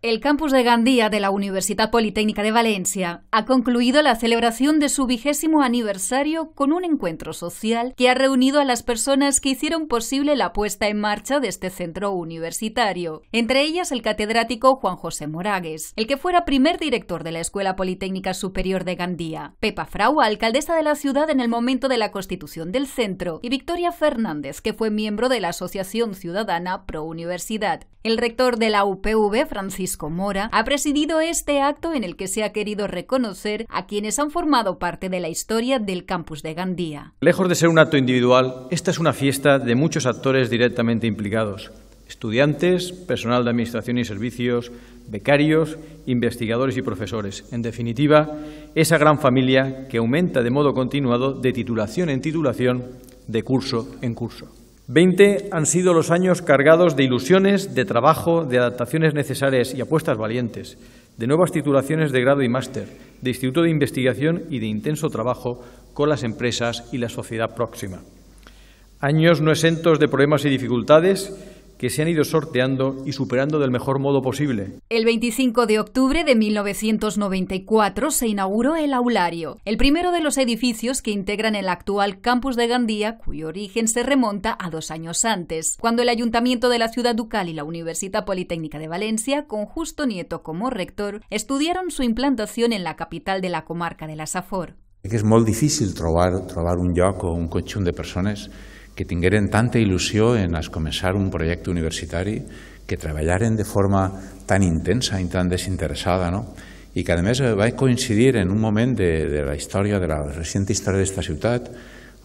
El campus de Gandía de la Universidad Politécnica de Valencia ha concluido la celebración de su vigésimo aniversario con un encuentro social que ha reunido a las personas que hicieron posible la puesta en marcha de este centro universitario, entre ellas el catedrático Juan José Moragues, el que fuera primer director de la Escuela Politécnica Superior de Gandía, Pepa Frau, alcaldesa de la ciudad en el momento de la constitución del centro, y Victoria Fernández, que fue miembro de la Asociación Ciudadana Pro Universidad. El rector de la UPV, Francisco Mora, ha presidido este acto en el que se ha querido reconocer a quienes han formado parte de la historia del campus de Gandía. Lejos de ser un acto individual, esta es una fiesta de muchos actores directamente implicados. Estudiantes, personal de Administración y Servicios, becarios, investigadores y profesores. En definitiva, esa gran familia que aumenta de modo continuado de titulación en titulación, de curso en curso. Veinte han sido los años cargados de ilusiones, de trabajo, de adaptaciones necesarias y apuestas valientes, de nuevas titulaciones de grado y máster, de instituto de investigación y de intenso trabajo con las empresas y la sociedad próxima. Años no exentos de problemas y dificultades que se han ido sorteando y superando del mejor modo posible. El 25 de octubre de 1994 se inauguró el aulario, el primero de los edificios que integran el actual campus de Gandía, cuyo origen se remonta a dos años antes, cuando el Ayuntamiento de la Ciudad Ducal y la Universidad Politécnica de Valencia, con Justo Nieto como rector, estudiaron su implantación en la capital de la comarca de la Safor. Es muy difícil trobar, un yaco o un cochón de personas... que tingueren tanta il·lusió en començar un projecte universitari, que treballaren de forma tan intensa i tan desinteressada, no? i que a més eh, va coincidir en un moment de, de la història, de la recent història d'esta ciutat,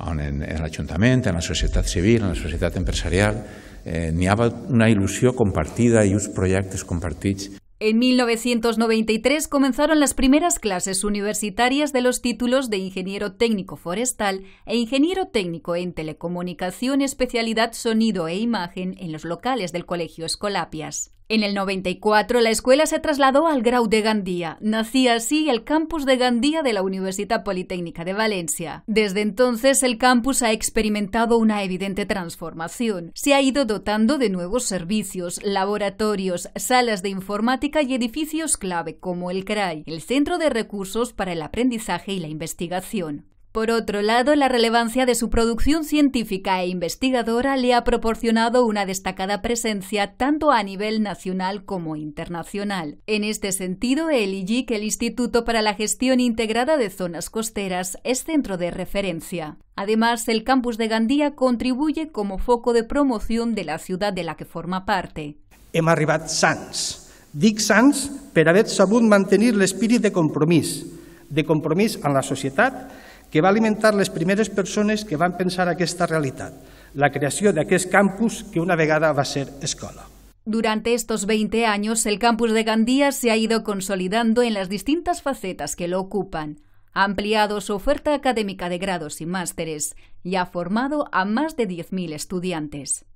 on en, en l'Ajuntament, en la societat civil, en la societat empresarial, eh, n'hi havia una il·lusió compartida i uns projectes compartits En 1993 comenzaron las primeras clases universitarias de los títulos de Ingeniero Técnico Forestal e Ingeniero Técnico en Telecomunicación especialidad Sonido e Imagen en los locales del Colegio Escolapias. En el 94 la escuela se trasladó al Grau de Gandía. Nacía así el campus de Gandía de la Universidad Politécnica de Valencia. Desde entonces el campus ha experimentado una evidente transformación. Se ha ido dotando de nuevos servicios, laboratorios, salas de informática y edificios clave como el CRAI, el Centro de Recursos para el Aprendizaje y la Investigación. Por otro lado, la relevancia de su producción científica e investigadora le ha proporcionado una destacada presencia tanto a nivel nacional como internacional. En este sentido, el IGIC, el Instituto para la Gestión Integrada de Zonas Costeras, es centro de referencia. Además, el campus de Gandía contribuye como foco de promoción de la ciudad de la que forma parte. em sans. Dic sants per haver sabut mantenir l'espírit de compromís, de compromís amb la societat que va alimentar les primeres persones que van pensar aquesta realitat, la creació d'aquest campus que una vegada va ser escola. Durante estos 20 años, el campus de Gandía se ha ido consolidando en las distintas facetas que lo ocupan. Ha ampliado su oferta académica de grados y másteres y ha formado a más de 10.000 estudiantes.